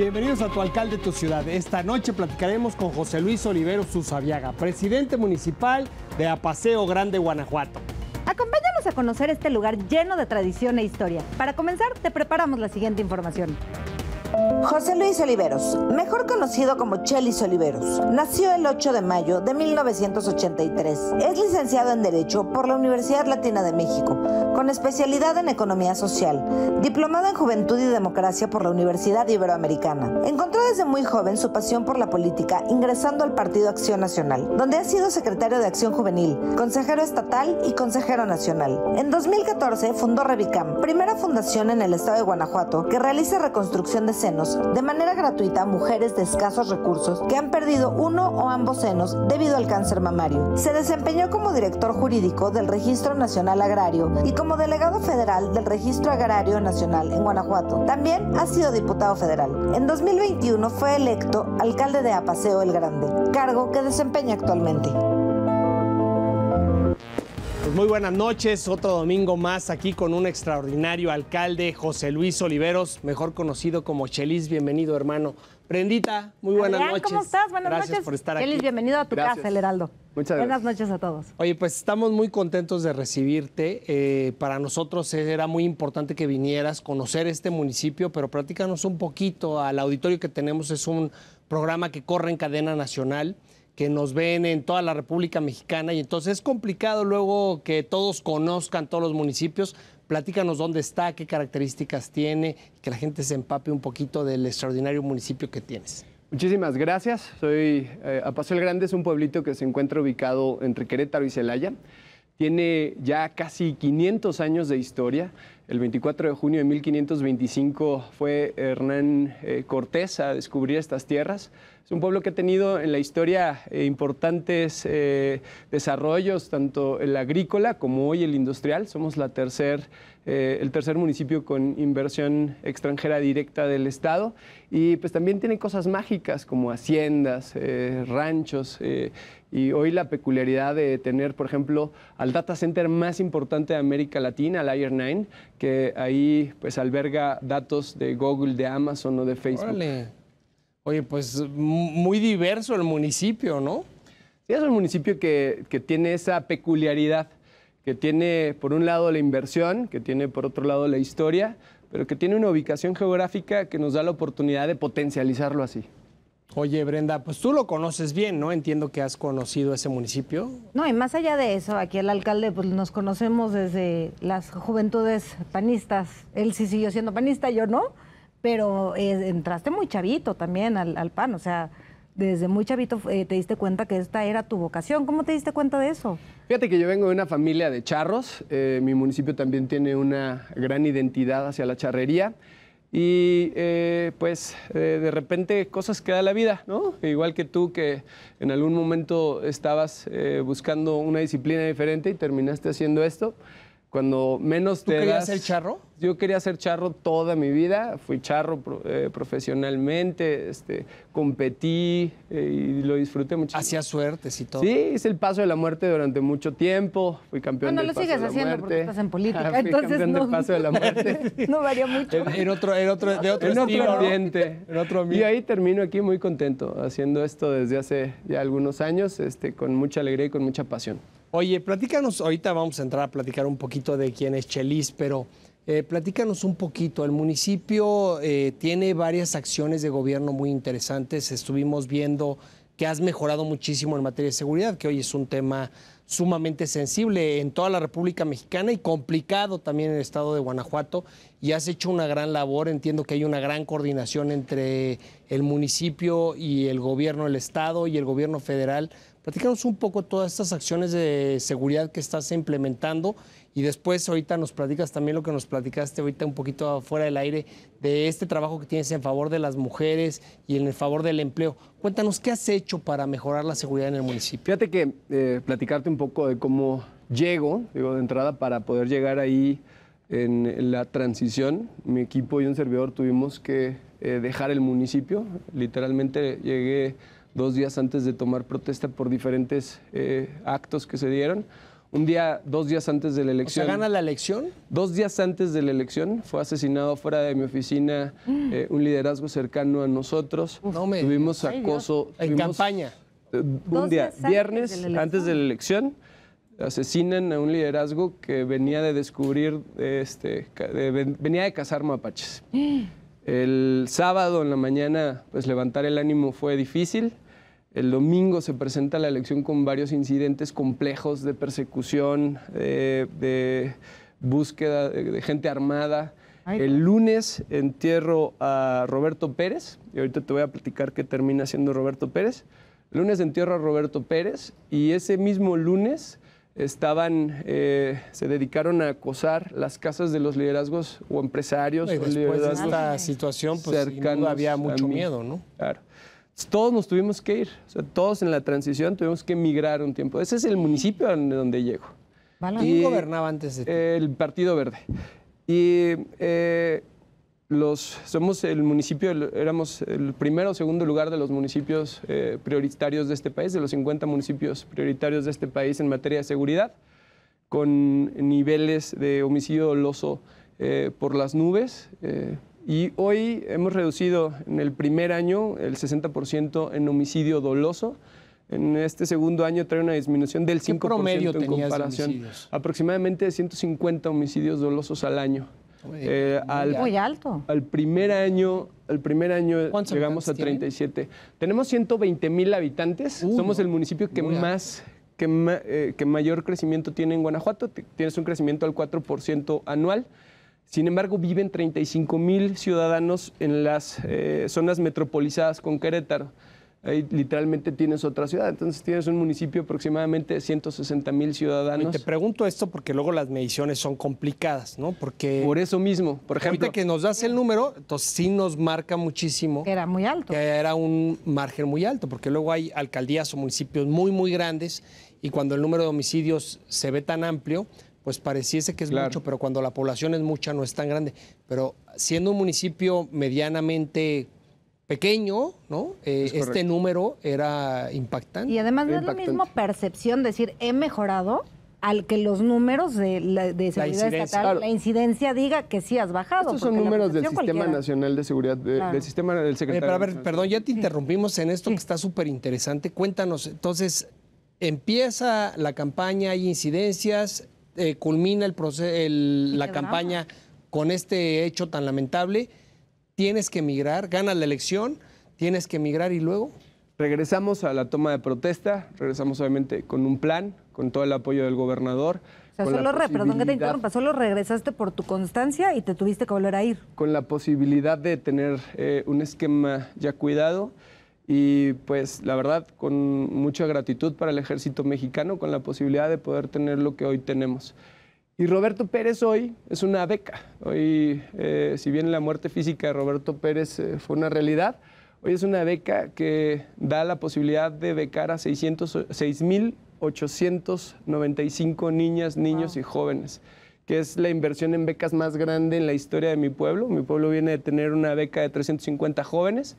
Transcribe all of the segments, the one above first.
Bienvenidos a Tu Alcalde, de Tu Ciudad. Esta noche platicaremos con José Luis Olivero Susabiaga, presidente municipal de Apaseo Grande, Guanajuato. Acompáñanos a conocer este lugar lleno de tradición e historia. Para comenzar, te preparamos la siguiente información. José Luis Oliveros, mejor conocido como Chelis Oliveros, nació el 8 de mayo de 1983. Es licenciado en Derecho por la Universidad Latina de México, con especialidad en Economía Social, diplomado en Juventud y Democracia por la Universidad Iberoamericana. Encontró desde muy joven su pasión por la política ingresando al Partido Acción Nacional, donde ha sido secretario de Acción Juvenil, consejero estatal y consejero nacional. En 2014 fundó Revicam, primera fundación en el estado de Guanajuato que realiza reconstrucción de senos de manera gratuita a mujeres de escasos recursos que han perdido uno o ambos senos debido al cáncer mamario. Se desempeñó como director jurídico del Registro Nacional Agrario y como delegado federal del Registro Agrario Nacional en Guanajuato. También ha sido diputado federal. En 2021 fue electo alcalde de Apaseo el Grande, cargo que desempeña actualmente. Pues muy buenas noches, otro domingo más aquí con un extraordinario alcalde, José Luis Oliveros, mejor conocido como Chelis. Bienvenido, hermano. Prendita, muy buenas Adrián, noches. ¿Cómo estás? Buenas noches. Gracias por estar aquí. Chelis, bienvenido a tu casa, El Heraldo. Muchas gracias. Buenas noches a todos. Oye, pues estamos muy contentos de recibirte. Eh, para nosotros era muy importante que vinieras, conocer este municipio, pero platícanos un poquito al auditorio que tenemos. Es un programa que corre en cadena nacional que nos ven en toda la República Mexicana y entonces es complicado luego que todos conozcan todos los municipios. Platícanos dónde está, qué características tiene, que la gente se empape un poquito del extraordinario municipio que tienes. Muchísimas gracias. Soy eh, Apaso el Grande, es un pueblito que se encuentra ubicado entre Querétaro y Celaya. Tiene ya casi 500 años de historia. El 24 de junio de 1525 fue Hernán eh, Cortés a descubrir estas tierras. Es un pueblo que ha tenido en la historia eh, importantes eh, desarrollos, tanto el agrícola como hoy el industrial. Somos eh, el tercer municipio con inversión extranjera directa del Estado. Y pues también tiene cosas mágicas como haciendas, ranchos. y hoy la peculiaridad de tener, por ejemplo, al data center más importante de América Latina, el Air 9, que ahí pues alberga datos de Google, de Amazon o de Facebook. Oye, pues muy diverso el municipio, ¿no? Sí, es un municipio que, tiene esa peculiaridad, que tiene por un lado la inversión, que tiene por otro lado la historia, pero que tiene una ubicación geográfica que nos da la oportunidad de potencializarlo así. Oye, Brenda, pues tú lo conoces bien, ¿no? Entiendo que has conocido ese municipio. No, y más allá de eso, aquí el alcalde, pues nos conocemos desde las juventudes panistas. Él sí siguió siendo panista, yo no pero eh, entraste muy chavito también al, al, PAN, o sea, desde muy chavito eh, te diste cuenta que esta era tu vocación. ¿Cómo te diste cuenta de eso? Fíjate que yo vengo de una familia de charros, eh, mi municipio también tiene una gran identidad hacia la charrería. Y pues de repente cosas que da la vida, ¿no? Igual que tú que en algún momento estabas buscando una disciplina diferente y terminaste haciendo esto. Cuando menos ¿Tú te querías ser charro? Yo quería ser charro toda mi vida. Fui charro eh, profesionalmente, este, competí eh, y lo disfruté muchísimo. Hacía suertes y todo. Sí, hice el paso de la muerte durante mucho tiempo. Fui campeón del paso de la muerte. Bueno, lo sigues haciendo porque estás en política. entonces campeón no, del paso de la muerte. no varía mucho. En, otro, en otro, de otro en ambiente. en otro ambiente. Y ahí termino aquí muy contento haciendo esto desde hace ya algunos años, este, con mucha alegría y con mucha pasión. Oye, platícanos, ahorita vamos a entrar a platicar un poquito de quién es Chelis, pero eh, platícanos un poquito. El municipio eh, tiene varias acciones de gobierno muy interesantes. Estuvimos viendo que has mejorado muchísimo en materia de seguridad, que hoy es un tema sumamente sensible en toda la República Mexicana y complicado también en el estado de Guanajuato. Y has hecho una gran labor, entiendo que hay una gran coordinación entre el municipio y el gobierno el estado y el gobierno federal Platícanos un poco todas estas acciones de seguridad que estás implementando y después ahorita nos platicas también lo que nos platicaste ahorita un poquito fuera del aire de este trabajo que tienes en favor de las mujeres y en el favor del empleo. Cuéntanos qué has hecho para mejorar la seguridad en el municipio. Fíjate que eh, platicarte un poco de cómo llego, digo, de entrada para poder llegar ahí en la transición. Mi equipo y un servidor tuvimos que eh, dejar el municipio. Literalmente llegué dos días antes de tomar protesta por diferentes eh, actos que se dieron. Un día, dos días antes de la elección. gana la elección? Dos días antes de la elección fue asesinado fuera de mi oficina mm. eh, un liderazgo cercano a nosotros. No me... Tuvimos acoso. en campaña. Eh, un día, viernes antes de la elección, asesinan a un liderazgo que venía de descubrir, este, venía de cazar mapaches. El sábado en la mañana, pues levantar el ánimo fue difícil. El domingo se presenta la elección con varios incidentes complejos de persecución, de búsqueda de gente armada. El lunes entierro a Roberto Pérez, y ahorita te voy a platicar qué termina siendo Roberto Pérez. El lunes entierro a Roberto Pérez y ese mismo lunes estaban, eh, se dedicaron a acosar las casas de los liderazgos o empresarios. después de esta situación, pues había mucho miedo, ¿no? Claro todos nos tuvimos que ir. todos en la transición tuvimos que emigrar un tiempo. Ese es el municipio donde llego. ¿Quién gobernaba antes de ti? El Partido Verde. Y eh, los, somos el municipio, éramos el primero o segundo lugar de los municipios eh, prioritarios de este país, de los 50 municipios prioritarios de este país en materia de seguridad, con niveles de homicidio doloso eh, por las nubes. Y hoy hemos reducido en el primer año el 60% en homicidio doloso. En este segundo año trae una disminución del 5% promedio en comparación. De aproximadamente 150 homicidios dolosos al año. Eh, muy, alto. Al primer año, al primer año llegamos a 37. Tenemos 120 mil habitantes. Uh, Somos el municipio que más que, eh, que mayor crecimiento tiene en Guanajuato. Tienes un crecimiento al 4% anual. Sin embargo, viven 35 mil ciudadanos en las eh, zonas metropolizadas con Querétaro. Ahí literalmente tienes otra ciudad, entonces tienes un municipio aproximadamente 160 mil ciudadanos. Y te pregunto esto porque luego las mediciones son complicadas, ¿no? Porque por eso mismo, por ejemplo, que nos das el número, entonces sí nos marca muchísimo. era muy alto. era un margen muy alto, porque luego hay alcaldías o municipios muy muy grandes y cuando el número de homicidios se ve tan amplio, pues pareciese que es mucho, pero cuando la población es mucha no es tan grande. Pero siendo un municipio medianamente pequeño, ¿no? Eh, este número era impactante. Y además no es la misma percepción decir he mejorado al que los números de, la, seguridad estatal, la incidencia diga que sí has bajado. Estos son números del Sistema Nacional de Seguridad, del sistema del secretario. Eh, perdón, ya te interrumpimos en esto que está súper interesante. Cuéntanos, entonces, empieza la campaña, hay incidencias, eh, culmina el el, la campaña con este hecho tan lamentable, tienes que emigrar, ganas la elección, tienes que emigrar y luego... Regresamos a la toma de protesta, regresamos obviamente con un plan, con todo el apoyo del gobernador. solo, perdón te interrumpa, solo regresaste por tu constancia y te tuviste que volver a ir. Con la posibilidad de tener eh, un esquema ya cuidado. Y pues la verdad, con mucha gratitud para el ejército mexicano, con la posibilidad de poder tener lo que hoy tenemos. Y Roberto Pérez hoy es una beca. Hoy, eh, si bien la muerte física de Roberto Pérez eh, fue una realidad, hoy es una beca que da la posibilidad de becar a 6.895 niñas, niños y jóvenes, que es la inversión en becas más grande en la historia de mi pueblo. Mi pueblo viene de tener una beca de 350 jóvenes.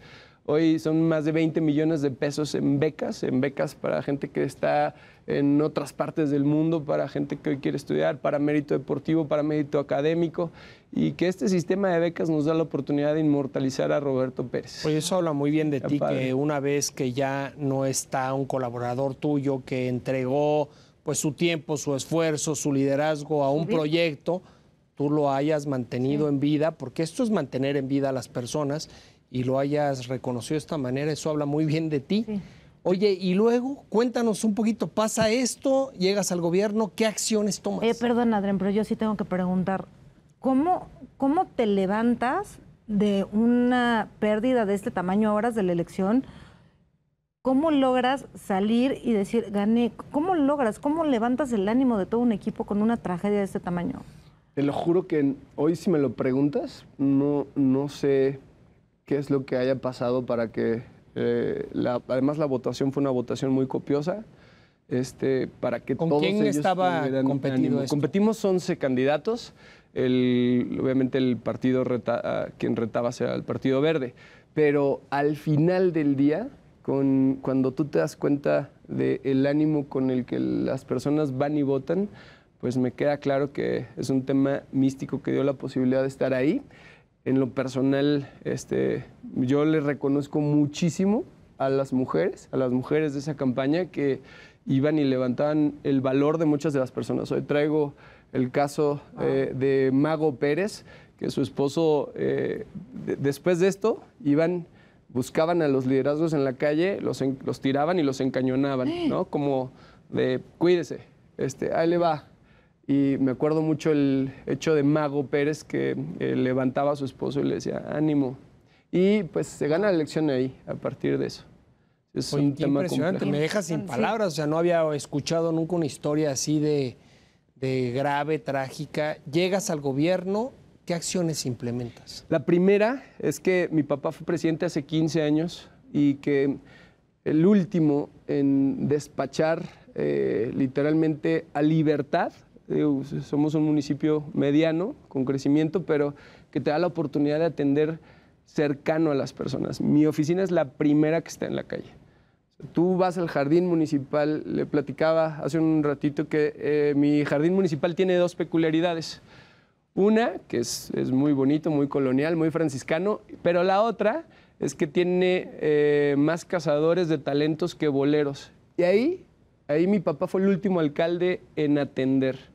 Hoy son más de 20 millones de pesos en becas, en becas para gente que está en otras partes del mundo, para gente que hoy quiere estudiar, para mérito deportivo, para mérito académico, y que este sistema de becas nos da la oportunidad de inmortalizar a Roberto Pérez. Oye, eso habla muy bien de ti, que una vez que ya no está un colaborador tuyo que entregó pues su tiempo, su esfuerzo, su liderazgo a un proyecto, tú lo hayas mantenido en vida, porque esto es mantener en vida a las personas y lo hayas reconocido de esta manera, eso habla muy bien de ti. Oye, y luego cuéntanos un poquito, pasa esto, llegas al gobierno, ¿qué acciones tomas? Eh, perdón, Adrián, pero yo sí tengo que preguntar, ¿cómo, cómo te levantas de una pérdida de este tamaño a horas de la elección? ¿Cómo logras salir y decir, gané? ¿Cómo logras? ¿Cómo levantas el ánimo de todo un equipo con una tragedia de este tamaño? Te lo juro que hoy si me lo preguntas, no, no sé qué es lo que haya pasado para que, eh, la, además la votación fue una votación muy copiosa, este, para que ¿Con todos quién ellos estaba competido esto? Competimos 11 candidatos, el, obviamente el partido ah, quien retaba era el Partido Verde, pero al final del día, con, cuando tú te das cuenta del el ánimo con el que las personas van y votan, pues me queda claro que es un tema místico que dio la posibilidad de estar ahí en lo personal, este, yo le reconozco muchísimo a las mujeres, a las mujeres de esa campaña que iban y levantaban el valor de muchas de las personas. Hoy traigo el caso ah. eh, de Mago Pérez, que su esposo, eh, después de esto, iban, buscaban a los liderazgos en la calle, los, los tiraban y los encañonaban, ¿no? Como de, cuídese, este, ahí le va, y me acuerdo mucho el hecho de Mago Pérez que eh, levantaba a su esposo y le decía, ánimo. Y pues se gana la elección ahí, a partir de eso. Es un tema impresionante, me deja sin palabras, o sea, no había escuchado nunca una historia así de, de grave, trágica. Llegas al gobierno, ¿qué acciones implementas? La primera es que mi papá fue presidente hace 15 años y que el último en despachar eh, literalmente a libertad somos un municipio mediano, con crecimiento, pero que te da la oportunidad de atender cercano a las personas. Mi oficina es la primera que está en la calle. Tú vas al jardín municipal, le platicaba hace un ratito que eh, mi jardín municipal tiene dos peculiaridades. Una, que es, muy bonito, muy colonial, muy franciscano, pero la otra es que tiene eh, más cazadores de talentos que boleros. Y ahí, ahí mi papá fue el último alcalde en atender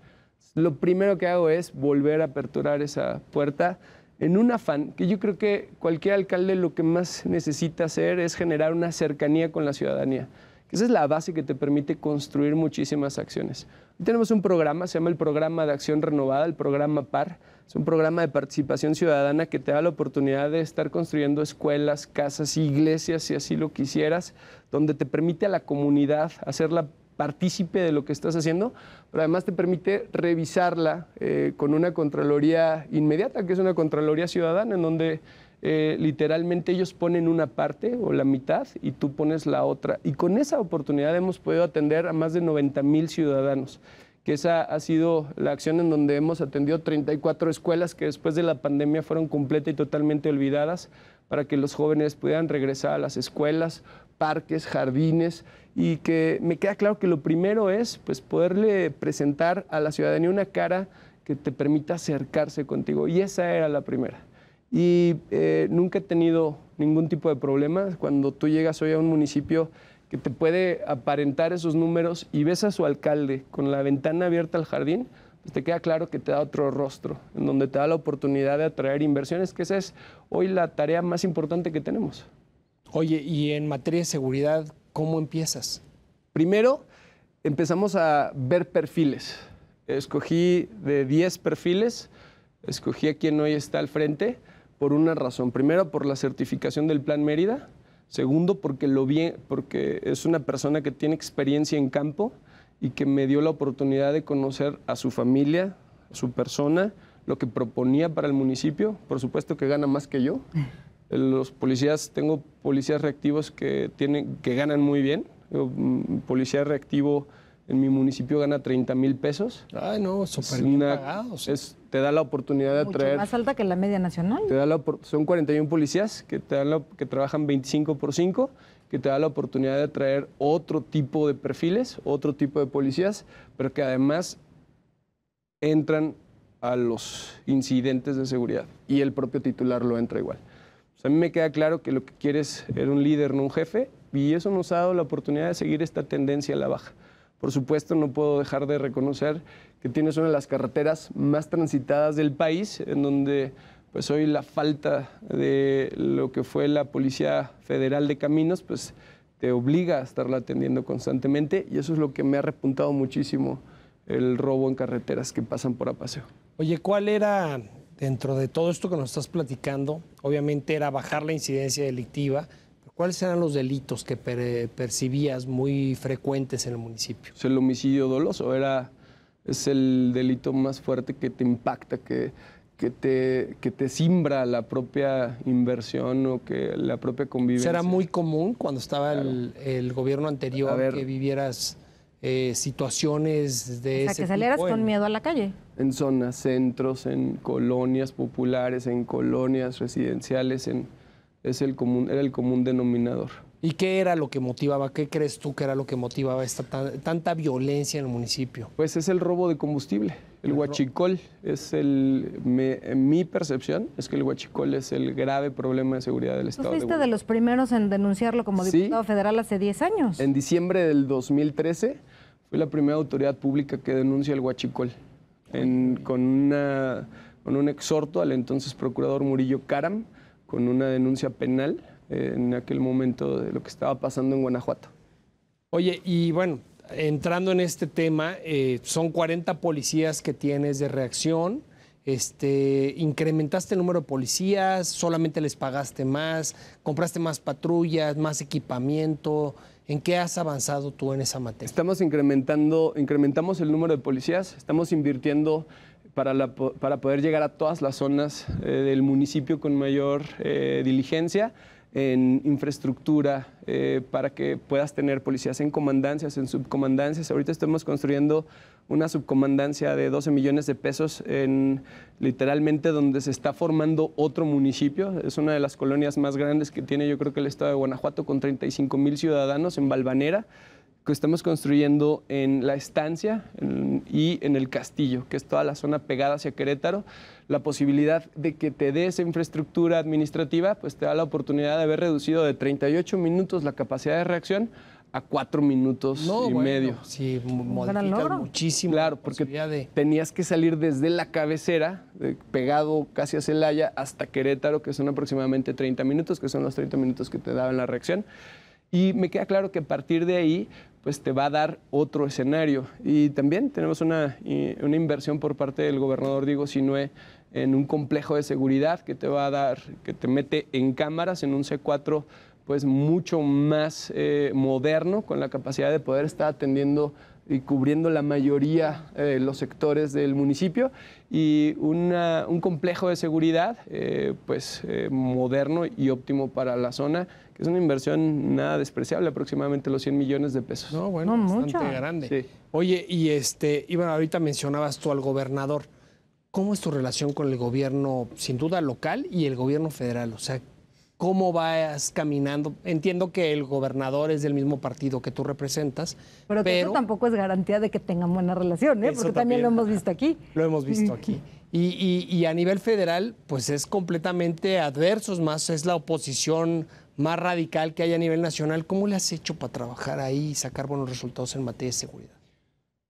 lo primero que hago es volver a aperturar esa puerta en un afán que yo creo que cualquier alcalde lo que más necesita hacer es generar una cercanía con la ciudadanía. Esa es la base que te permite construir muchísimas acciones. Tenemos un programa, se llama el Programa de Acción Renovada, el Programa PAR. Es un programa de participación ciudadana que te da la oportunidad de estar construyendo escuelas, casas, iglesias, si así lo quisieras, donde te permite a la comunidad hacer hacerla partícipe de lo que estás haciendo, pero además te permite revisarla eh, con una Contraloría inmediata, que es una Contraloría Ciudadana, en donde eh, literalmente ellos ponen una parte o la mitad y tú pones la otra. Y con esa oportunidad hemos podido atender a más de 90 mil ciudadanos que esa ha sido la acción en donde hemos atendido 34 escuelas que después de la pandemia fueron completa y totalmente olvidadas para que los jóvenes pudieran regresar a las escuelas, parques, jardines, y que me queda claro que lo primero es pues, poderle presentar a la ciudadanía una cara que te permita acercarse contigo. Y esa era la primera. Y eh, nunca he tenido ningún tipo de problema cuando tú llegas hoy a un municipio que te puede aparentar esos números y ves a su alcalde con la ventana abierta al jardín, pues te queda claro que te da otro rostro, en donde te da la oportunidad de atraer inversiones, que esa es hoy la tarea más importante que tenemos. Oye, y en materia de seguridad, ¿cómo empiezas? Primero, empezamos a ver perfiles. Escogí de 10 perfiles, escogí a quien hoy está al frente por una razón. Primero, por la certificación del Plan Mérida. Segundo, porque, lo vi, porque es una persona que tiene experiencia en campo y que me dio la oportunidad de conocer a su familia, a su persona, lo que proponía para el municipio. Por supuesto que gana más que yo. los policías, tengo policías reactivos que, tienen, que ganan muy bien. Mm, policía reactivo en mi municipio gana 30 mil pesos. Ay, no, súper bien pagados. te da la oportunidad de Mucho más alta que la media nacional. son 41 policías que, te dan que trabajan 25 por 5, que te da la oportunidad de traer otro tipo de perfiles, otro tipo de policías, pero que además entran a los incidentes de seguridad y el propio titular lo entra igual a mí me queda claro que lo que quieres es un líder, no un jefe, y eso nos ha dado la oportunidad de seguir esta tendencia a la baja. Por supuesto, no puedo dejar de reconocer que tienes una de las carreteras más transitadas del país, en donde pues hoy la falta de lo que fue la Policía Federal de Caminos, pues te obliga a estarla atendiendo constantemente y eso es lo que me ha repuntado muchísimo el robo en carreteras que pasan por Apaseo. Oye, ¿cuál era dentro de todo esto que nos estás platicando, obviamente era bajar la incidencia delictiva. ¿Cuáles eran los delitos que percibías muy frecuentes en el municipio? el homicidio doloso era, es el delito más fuerte que te impacta, que, que te, que te simbra la propia inversión o que la propia convivencia. Era muy común cuando estaba el, gobierno anterior que vivieras eh, situaciones de... O sea, que salieras con miedo a la calle en zonas centros, en colonias populares, en colonias residenciales, en, es el común, era el común denominador. ¿Y qué era lo que motivaba? ¿Qué crees tú que era lo que motivaba esta tanta violencia en el municipio? Pues es el robo de combustible. El, huachicol es el. mi percepción es que el huachicol es el grave problema de seguridad del pues Estado. ¿Tú fuiste de, este los primeros en denunciarlo como diputado federal hace 10 años? En diciembre del 2013 fui la primera autoridad pública que denuncia el huachicol con, una, con un exhorto al entonces procurador Murillo Caram, con una denuncia penal eh, en aquel momento de lo que estaba pasando en Guanajuato. Oye, y bueno, entrando en este tema, eh, son 40 policías que tienes de reacción. Este, incrementaste el número de policías, solamente les pagaste más, compraste más patrullas, más equipamiento. ¿En qué has avanzado tú en esa materia? Estamos incrementando, incrementamos el número de policías, estamos invirtiendo para, la, para poder llegar a todas las zonas eh, del municipio con mayor eh, diligencia en infraestructura eh, para que puedas tener policías en comandancias, en subcomandancias. Ahorita estamos construyendo una subcomandancia de 12 millones de pesos en literalmente donde se está formando otro municipio. Es una de las colonias más grandes que tiene yo creo que el estado de Guanajuato con 35 mil ciudadanos en Valvanera que estamos construyendo en la estancia y en el castillo, que es toda la zona pegada hacia Querétaro, la posibilidad de que te dé esa infraestructura administrativa, pues te da la oportunidad de haber reducido de 38 minutos la capacidad de reacción a cuatro minutos y medio. Sí, muchísimo. Claro, porque tenías que salir desde la cabecera, pegado casi a Celaya, hasta Querétaro, que son aproximadamente 30 minutos, que son los 30 minutos que te daban la reacción. Y me queda claro que a partir de ahí, pues te va a dar otro escenario. Y también tenemos una, una inversión por parte del gobernador Diego Sinue en un complejo de seguridad que te va a dar, que te mete en cámaras en un C4 pues mucho más eh, moderno, con la capacidad de poder estar atendiendo y cubriendo la mayoría de eh, los sectores del municipio y un complejo de seguridad eh, pues moderno y óptimo para la zona, que es una inversión nada despreciable, aproximadamente los 100 millones de pesos. No, bueno, bastante grande. Oye, y este, ahorita mencionabas tú al gobernador. ¿Cómo es tu relación con el gobierno, sin duda, local y el gobierno federal? O sea, cómo vas caminando. Entiendo que el gobernador es del mismo partido que tú representas. Pero, eso tampoco es garantía de que tengan buena relación, ¿eh? porque también, lo hemos visto aquí. Lo hemos visto aquí. Y, a nivel federal, pues es completamente adversos, más es la oposición más radical que hay a nivel nacional. ¿Cómo le has hecho para trabajar ahí y sacar buenos resultados en materia de seguridad?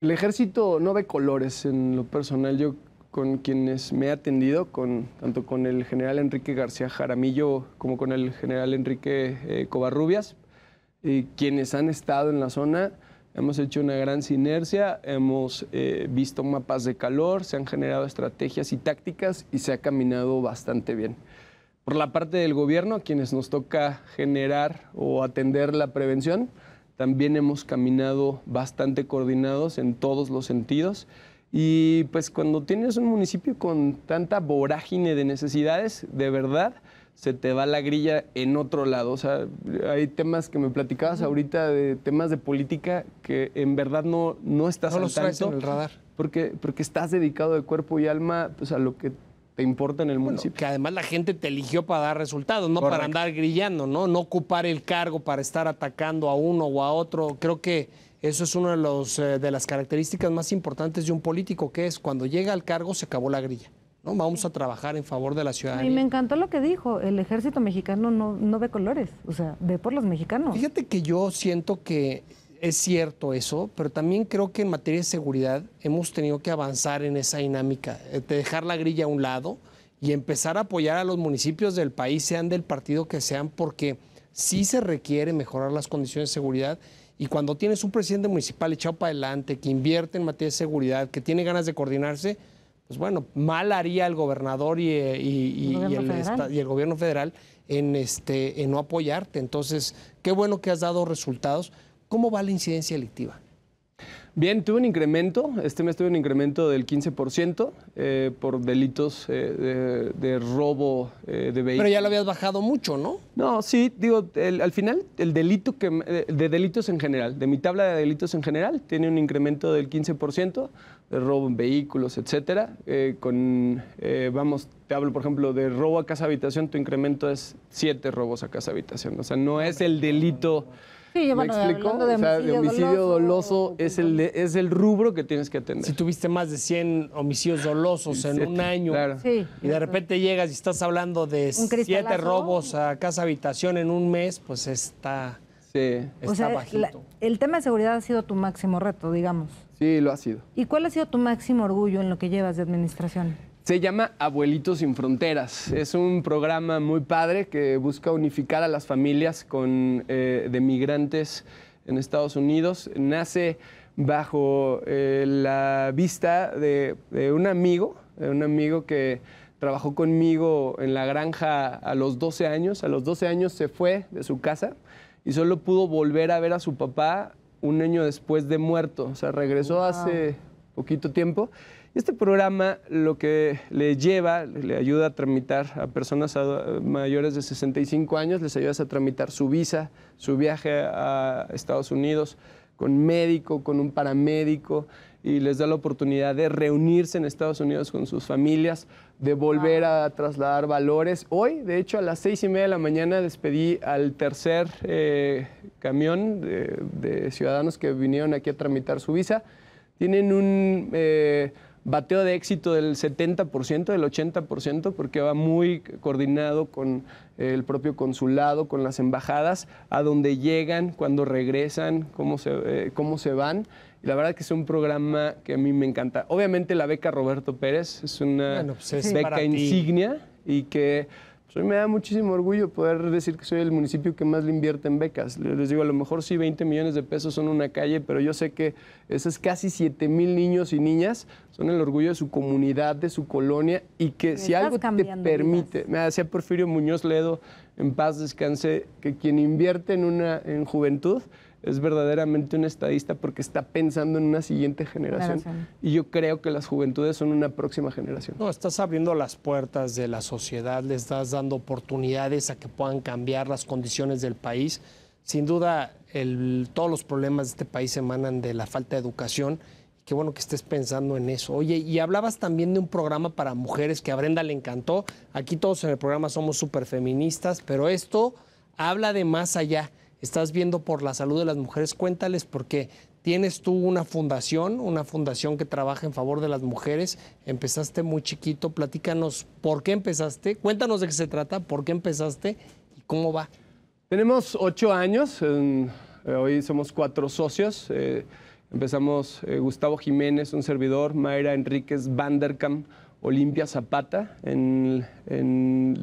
El ejército no ve colores en lo personal. Yo con quienes me he atendido, tanto con el general Enrique García Jaramillo como con el general Enrique eh, Covarrubias, quienes han estado en la zona. Hemos hecho una gran sinergia, hemos eh, visto mapas de calor, se han generado estrategias y tácticas y se ha caminado bastante bien. Por la parte del gobierno, quienes nos toca generar o atender la prevención, también hemos caminado bastante coordinados en todos los sentidos. Y pues cuando tienes un municipio con tanta vorágine de necesidades, de verdad, se te va la grilla en otro lado. O sea, hay temas que me platicabas ahorita de temas de política que en verdad no, no estás no en el radar. Porque, porque estás dedicado de cuerpo y alma pues, a lo que te importa en el municipio. Que además la gente te eligió para dar resultados, no para andar grillando, ¿no? No ocupar el cargo para estar atacando a uno o a otro. Creo que eso es una de, los, eh, de las características más importantes de un político, que es cuando llega al cargo se acabó la grilla. ¿no? Vamos a trabajar en favor de la ciudadanía. Y me encantó lo que dijo, el ejército mexicano no, no ve colores, o sea, ve por los mexicanos. Fíjate que yo siento que es cierto eso, pero también creo que en materia de seguridad hemos tenido que avanzar en esa dinámica, eh, de dejar la grilla a un lado y empezar a apoyar a los municipios del país, sean del partido que sean, porque sí se requiere mejorar las condiciones de seguridad y cuando tienes un presidente municipal echado para adelante, que invierte en materia de seguridad, que tiene ganas de coordinarse, pues bueno, mal haría el gobernador y, eh, el, gobierno federal en, este, en no apoyarte. Entonces, qué bueno que has dado resultados. ¿Cómo va la incidencia delictiva? Bien, tuve un incremento, este mes tuve un incremento del 15% eh, por delitos eh, de, robo eh, de vehículos. Pero ya lo habías bajado mucho, ¿no? No, sí, digo, al final el delito que, de delitos en general, de mi tabla de delitos en general, tiene un incremento del 15% de robo en vehículos, etcétera. con, vamos, te hablo, por ejemplo, de robo a casa habitación, tu incremento es 7 robos a casa habitación. O sea, no es el delito... Sí, ¿Me De homicidio, doloso, es, el, es el rubro que tienes que atender. Si tuviste más de 100 homicidios dolosos en un año y de repente llegas y estás hablando de siete robos a casa habitación en un mes, pues está, bajito. el tema de seguridad ha sido tu máximo reto, digamos. Sí, lo ha sido. ¿Y cuál ha sido tu máximo orgullo en lo que llevas de administración? Se llama Abuelitos sin Fronteras. Es un programa muy padre que busca unificar a las familias con, eh, de migrantes en Estados Unidos. Nace bajo eh, la vista de, un amigo, de un amigo que trabajó conmigo en la granja a los 12 años. A los 12 años se fue de su casa y solo pudo volver a ver a su papá un año después de muerto. O sea, regresó hace poquito tiempo este programa lo que le lleva, le ayuda a tramitar a personas mayores de 65 años, les ayuda a tramitar su visa, su viaje a Estados Unidos con médico, con un paramédico, y les da la oportunidad de reunirse en Estados Unidos con sus familias, de volver a trasladar valores. Hoy, de hecho, a las seis y media de la mañana despedí al tercer eh, camión de, ciudadanos que vinieron aquí a tramitar su visa. Tienen un... Eh, bateo de éxito del 70%, del 80%, porque va muy coordinado con eh, el propio consulado, con las embajadas, a dónde llegan, cuándo regresan, cómo se, eh, cómo se van. La verdad que es un programa que a mí me encanta. Obviamente la beca Roberto Pérez es una pues beca insignia y que me da muchísimo orgullo poder decir que soy el municipio que más le invierte en becas. Les digo, a lo mejor sí 20 millones de pesos son una calle, pero yo sé que esos casi 7 mil niños y niñas son el orgullo de su comunidad, de su colonia y que si algo te permite, me decía Porfirio Muñoz Ledo, en paz descanse, que quien invierte en, una, en juventud es verdaderamente un estadista porque está pensando en una siguiente generación. Y yo creo que las juventudes son una próxima generación. No, estás abriendo las puertas de la sociedad, le estás dando oportunidades a que puedan cambiar las condiciones del país. Sin duda, todos los problemas de este país emanan de la falta de educación. Qué bueno que estés pensando en eso. Oye, y hablabas también de un programa para mujeres que a Brenda le encantó. Aquí todos en el programa somos súper feministas, pero esto habla de más allá estás viendo por la salud de las mujeres, cuéntales por qué. tienes tú una fundación, una fundación que trabaja en favor de las mujeres. Empezaste muy chiquito, platícanos por qué empezaste, cuéntanos de qué se trata, por qué empezaste y cómo va. Tenemos ocho años, eh, hoy somos cuatro socios. Eh, empezamos eh, Gustavo Jiménez, un servidor, Mayra Enríquez Vanderkam, Olimpia Zapata, en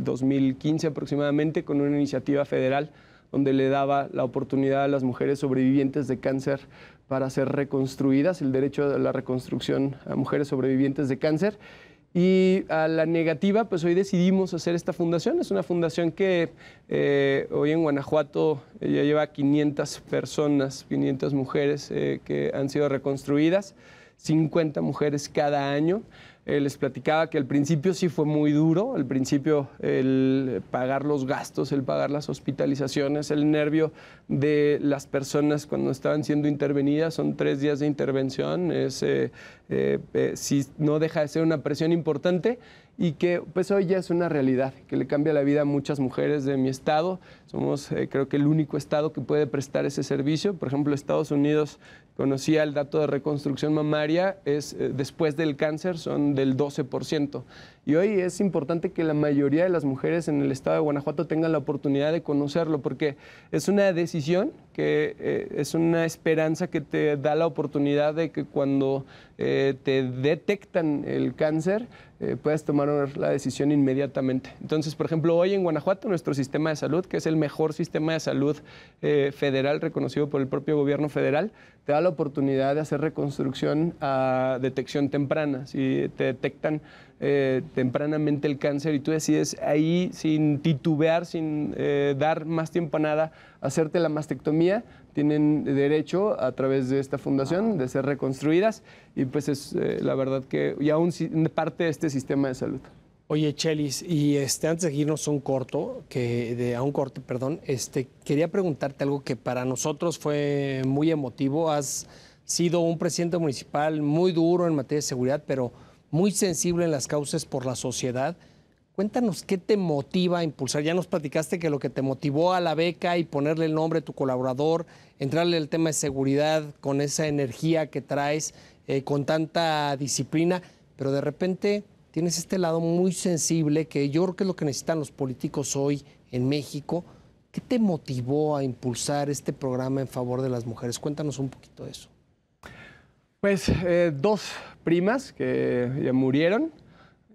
2015 aproximadamente, con una iniciativa federal donde le daba la oportunidad a las mujeres sobrevivientes de cáncer para ser reconstruidas, el derecho a la reconstrucción a mujeres sobrevivientes de cáncer. Y a la negativa, pues hoy decidimos hacer esta fundación. Es una fundación que eh, hoy en Guanajuato eh, ya lleva 500 personas, 500 mujeres eh, que han sido reconstruidas, 50 mujeres cada año. Eh, les platicaba que al principio sí fue muy duro, al principio el pagar los gastos, el pagar las hospitalizaciones, el nervio de las personas cuando estaban siendo intervenidas, son tres días de intervención, si eh, eh, no deja de ser una presión importante y que pues hoy ya es una realidad, que le cambia la vida a muchas mujeres de mi estado. Somos eh, creo que el único estado que puede prestar ese servicio. Por ejemplo, Estados Unidos conocía el dato de reconstrucción mamaria, es eh, después del cáncer son del 12%. Y hoy es importante que la mayoría de las mujeres en el estado de Guanajuato tengan la oportunidad de conocerlo, porque es una decisión que eh, es una esperanza que te da la oportunidad de que cuando eh, te detectan el cáncer eh, puedas tomar la decisión inmediatamente. Entonces, por ejemplo, hoy en Guanajuato nuestro sistema de salud, que es el mejor sistema de salud federal reconocido por el propio gobierno federal, te da la oportunidad de hacer reconstrucción a detección temprana. Si te detectan eh, tempranamente el cáncer y tú decides ahí, sin titubear, sin eh, dar más tiempo a nada, hacerte la mastectomía, tienen derecho a través de esta fundación de ser reconstruidas y pues es eh, la verdad que y aún parte de este sistema de salud. Oye, Chelis, y este, antes de irnos a un corto, que, de, a un corte, perdón, este, quería preguntarte algo que para nosotros fue muy emotivo. Has sido un presidente municipal muy duro en materia de seguridad, pero muy sensible en las causas por la sociedad. Cuéntanos qué te motiva a impulsar. Ya nos platicaste que lo que te motivó a la beca y ponerle el nombre a tu colaborador, entrarle el tema de seguridad con esa energía que traes, eh, con tanta disciplina, pero de repente tienes este lado muy sensible que yo creo que es lo que necesitan los políticos hoy en México. ¿Qué te motivó a impulsar este programa en favor de las mujeres? Cuéntanos un poquito de eso. Pues eh, dos primas que ya murieron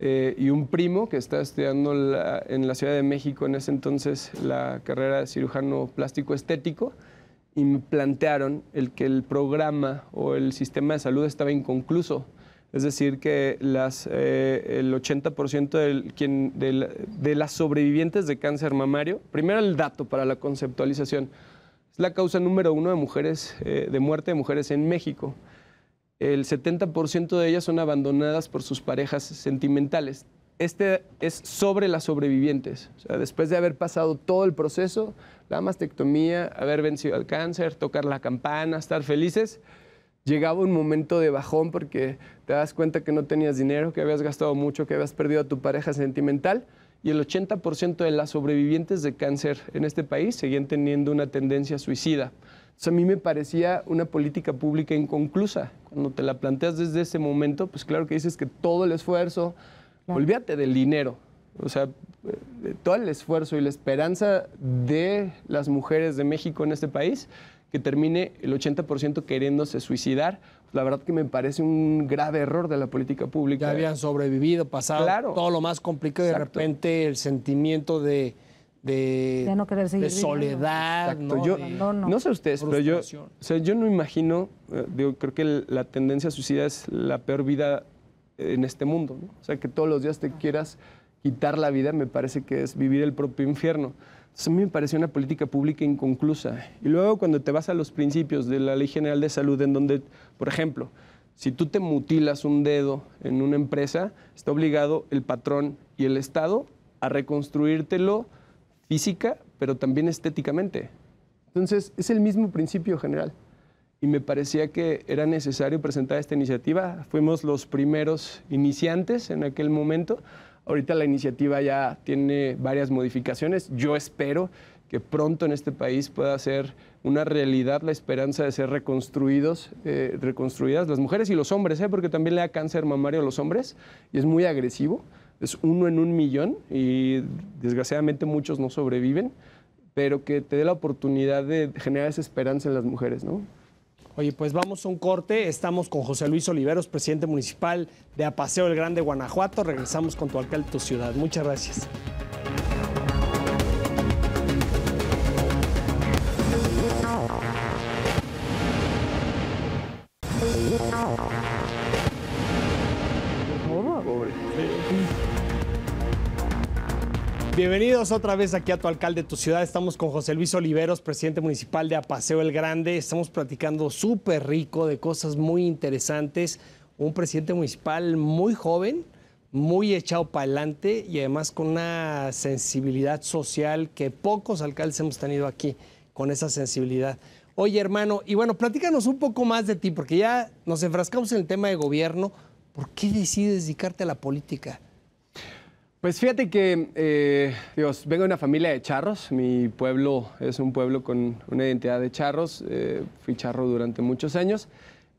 eh, y un primo que está estudiando en la Ciudad de México en ese entonces la carrera de cirujano plástico estético y me plantearon el que el programa o el sistema de salud estaba inconcluso. Es decir, que las, eh, el 80% quien, de las sobrevivientes de cáncer mamario, primero el dato para la conceptualización, es la causa número uno de, mujeres, de muerte de mujeres en México el 70% de ellas son abandonadas por sus parejas sentimentales. Este es sobre las sobrevivientes. O después de haber pasado todo el proceso, la mastectomía, haber vencido al cáncer, tocar la campana, estar felices, llegaba un momento de bajón porque te das cuenta que no tenías dinero, que habías gastado mucho, que habías perdido a tu pareja sentimental y el 80% de las sobrevivientes de cáncer en este país seguían teniendo una tendencia suicida a mí me parecía una política pública inconclusa. Cuando te la planteas desde ese momento, pues claro que dices que todo el esfuerzo, del dinero, o sea, eh, todo el esfuerzo y la esperanza de las mujeres de México en este país, que termine el 80% queriéndose suicidar, la verdad que me parece un grave error de la política pública. Ya habían sobrevivido, pasado todo lo más complicado y de repente el sentimiento de de, de soledad. ¿no? no, sé ustedes, pero yo, yo no imagino, eh, creo que la tendencia a suicida es la peor vida en este mundo. O sea, que todos los días te quieras quitar la vida, me parece que es vivir el propio infierno. a mí me parece una política pública inconclusa. Y luego cuando te vas a los principios de la Ley General de Salud, en donde, por ejemplo, si tú te mutilas un dedo en una empresa, está obligado el patrón y el Estado a reconstruírtelo física, pero también estéticamente. Entonces, es el mismo principio general. Y me parecía que era necesario presentar esta iniciativa. Fuimos los primeros iniciantes en aquel momento. Ahorita la iniciativa ya tiene varias modificaciones. Yo espero que pronto en este país pueda ser una realidad la esperanza de ser reconstruidos, eh, reconstruidas las mujeres y los hombres, ¿eh? porque también le da cáncer mamario a los hombres y es muy agresivo es uno en un millón y desgraciadamente muchos no sobreviven, pero que te dé la oportunidad de generar esa esperanza en las mujeres, ¿no? Oye, pues vamos a un corte. Estamos con José Luis Oliveros, presidente municipal de Apaseo el Grande, Guanajuato. Regresamos con tu alcalde, tu ciudad. Muchas gracias. Bienvenidos otra vez aquí a tu alcalde, de tu ciudad. Estamos con José Luis Oliveros, presidente municipal de Apaseo el Grande. Estamos platicando súper rico de cosas muy interesantes. Un presidente municipal muy joven, muy echado para adelante y además con una sensibilidad social que pocos alcaldes hemos tenido aquí, con esa sensibilidad. Oye, hermano, y bueno, platícanos un poco más de ti, porque ya nos enfrascamos en el tema de gobierno. ¿Por qué decides dedicarte a la política? Pues fíjate que, eh, Dios, vengo de una familia de charros. Mi pueblo es un pueblo con una identidad de charros. Eh, fui charro durante muchos años.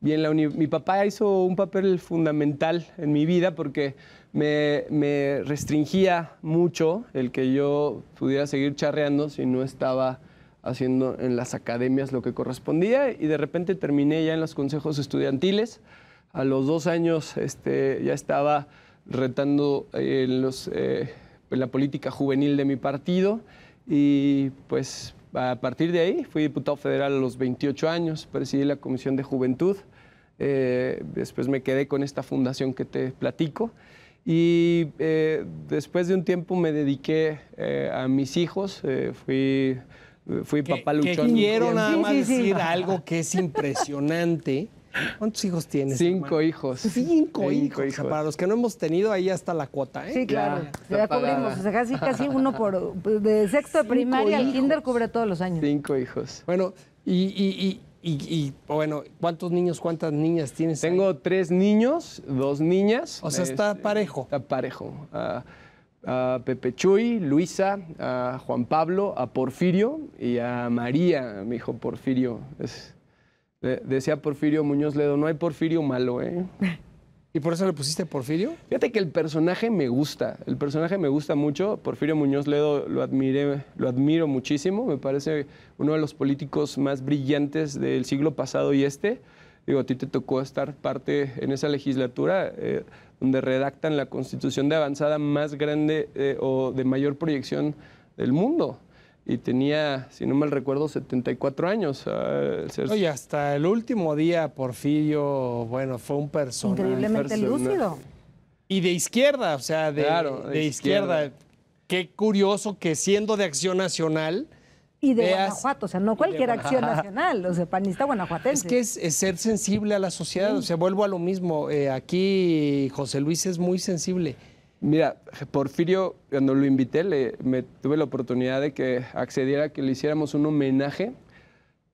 Y mi papá hizo un papel fundamental en mi vida porque me, restringía mucho el que yo pudiera seguir charreando si no estaba haciendo en las academias lo que correspondía. Y de repente terminé ya en los consejos estudiantiles. A los dos años este, ya estaba retando eh, eh, la política juvenil de mi partido y pues a partir de ahí fui diputado federal a los 28 años, presidí la Comisión de Juventud, eh, después me quedé con esta fundación que te platico y después de un tiempo me dediqué a mis hijos, fui, fui papá luchón. quiero nada más decir algo que es impresionante. ¿Cuántos hijos tienes? Cinco hijos. Cinco, hijos. para los que no hemos tenido, ahí hasta la cuota, ¿eh? Sí, claro. Ya, cubrimos. O sea, casi, uno por. De sexto de primaria al kinder cubre todos los años. Cinco hijos. Bueno, y, bueno, ¿cuántos niños, cuántas niñas tienes? Tengo tres niños, dos niñas. O sea, está este, parejo. Está parejo. Ah, a Pepe Chuy, Luisa, a Juan Pablo, a Porfirio y a María, mi hijo Porfirio. Es decía Porfirio Muñoz Ledo, no hay Porfirio malo, ¿eh? ¿Y por eso le pusiste Porfirio? Fíjate que el personaje me gusta, el personaje me gusta mucho. Porfirio Muñoz Ledo lo, admiré, lo admiro muchísimo, me parece uno de los políticos más brillantes del siglo pasado y este. Digo, a ti te tocó estar parte en esa legislatura eh, donde redactan la constitución de avanzada más grande eh, o de mayor proyección del mundo y tenía, si no mal recuerdo, 74 años. Oye, Y hasta el último día Porfirio, bueno, fue un personaje. Increíblemente lúcido. Y de izquierda, o sea, de, de, izquierda. Qué curioso que siendo de Acción Nacional... Y de Guanajuato, o sea, no cualquier acción nacional, o sea, panista guanajuatense. Es que es, ser sensible a la sociedad, o sea, vuelvo a lo mismo, eh, aquí José Luis es muy sensible Mira, Porfirio, cuando lo invité, le, me tuve la oportunidad de que accediera a que le hiciéramos un homenaje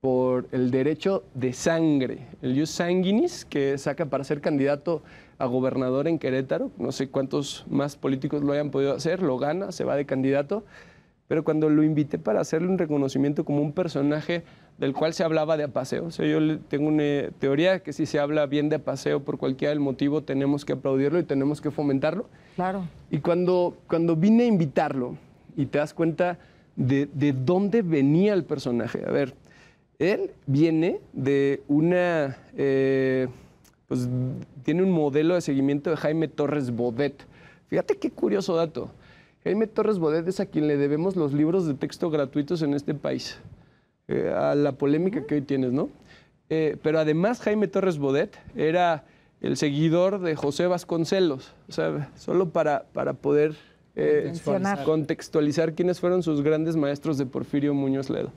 por el derecho de sangre, el ius sanguinis, que saca para ser candidato a gobernador en Querétaro. No sé cuántos más políticos lo hayan podido hacer, lo gana, se va de candidato. Pero cuando lo invité para hacerle un reconocimiento como un personaje del cual se hablaba de apaseo. sea, yo tengo una teoría que si se habla bien de apaseo por cualquier del motivo, tenemos que aplaudirlo y tenemos que fomentarlo. Claro. Y cuando, cuando vine a invitarlo y te das cuenta de, dónde venía el personaje. A ver, él viene de una. Eh, pues tiene un modelo de seguimiento de Jaime Torres Bodet. Fíjate qué curioso dato. Jaime Torres Bodet es a quien le debemos los libros de texto gratuitos en este país. Eh, a la polémica que hoy tienes, ¿no? Eh, pero además Jaime Torres Bodet era el seguidor de José Vasconcelos, solo para, poder eh, contextualizar quiénes fueron sus grandes maestros de Porfirio Muñoz Ledo.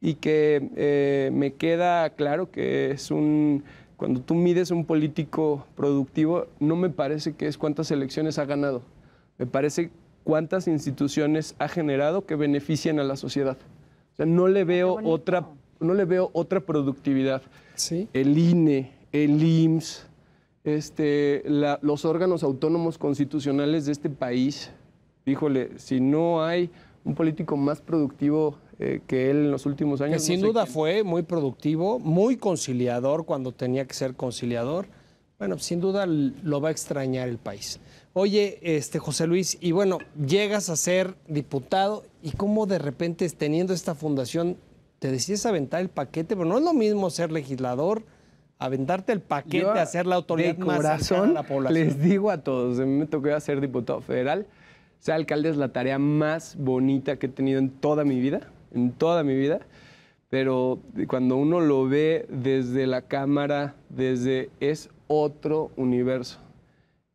Y que me queda claro que es un cuando tú mides un político productivo, no me parece que es cuántas elecciones ha ganado. Me parece cuántas instituciones ha generado que benefician a la sociedad. O sea, no le ah, veo otra, no le veo otra productividad. ¿Sí? El INE, el IMSS, este, los órganos autónomos constitucionales de este país. Híjole, si no hay un político más productivo eh, que él en los últimos años. Que sin duda fue muy productivo, muy conciliador cuando tenía que ser conciliador. Bueno, sin duda lo va a extrañar el país. Oye, este José Luis, y bueno, llegas a ser diputado y cómo de repente teniendo esta fundación te decides aventar el paquete, pero no es lo mismo ser legislador, aventarte el paquete, hacer la autoridad más corazón, a la población. Les digo a todos, a mí me tocó ser diputado federal, ser alcalde es la tarea más bonita que he tenido en toda mi vida, en toda mi vida pero cuando uno lo ve desde la cámara, desde es otro universo.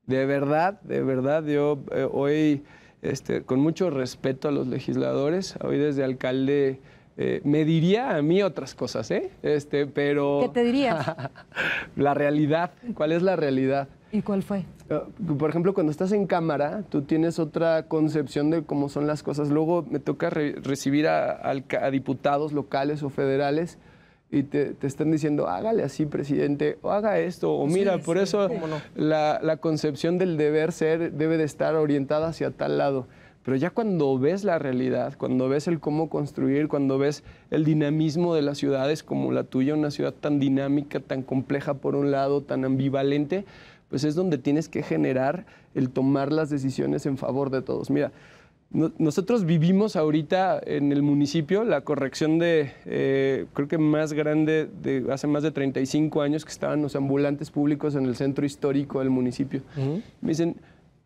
De verdad, de verdad, yo eh, hoy, este, con mucho respeto a los legisladores, hoy desde alcalde eh, me diría a mí otras cosas, ¿eh? Este, pero... ¿Qué te dirías? la realidad, ¿cuál es la realidad? ¿Y cuál fue? Eh, por ejemplo, cuando estás en cámara, tú tienes otra concepción de cómo son las cosas. Luego me toca recibir a diputados locales o federales y te, están diciendo, hágale así, presidente, o haga esto, o pues mira, por eso la, la, concepción del deber ser debe de estar orientada hacia tal lado. Pero ya cuando ves la realidad, cuando ves el cómo construir, cuando ves el dinamismo de las ciudades como la tuya, una ciudad tan dinámica, tan compleja por un lado, tan ambivalente, pues es donde tienes que generar el tomar las decisiones en favor de todos. Mira, nosotros vivimos ahorita en el municipio la corrección de, eh, creo que más grande, de hace más de 35 años que estaban los ambulantes públicos en el centro histórico del municipio. Me dicen,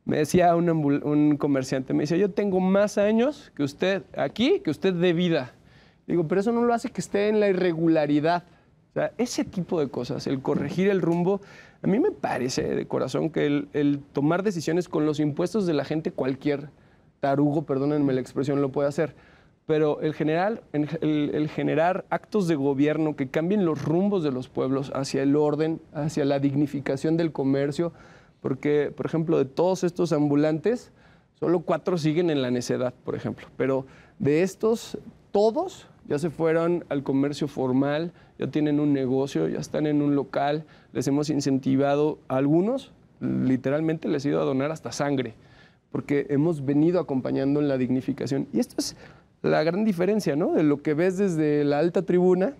me decía un, comerciante, me dice, yo tengo más años que usted aquí que usted de vida. Digo, pero eso no lo hace que esté en la irregularidad. O sea, ese tipo de cosas, el corregir el rumbo, a mí me parece de corazón que el, el tomar decisiones con los impuestos de la gente cualquier tarugo, perdónenme la expresión, lo puede hacer. Pero el, general, el, generar actos de gobierno que cambien los rumbos de los pueblos hacia el orden, hacia la dignificación del comercio, porque, por ejemplo, de todos estos ambulantes, solo cuatro siguen en la necedad, por ejemplo. Pero de estos, todos ya se fueron al comercio formal, ya tienen un negocio, ya están en un local, les hemos incentivado a algunos, literalmente les he ido a donar hasta sangre porque hemos venido acompañando en la dignificación. Y esto es la gran diferencia, ¿no? De lo que ves desde la alta tribuna,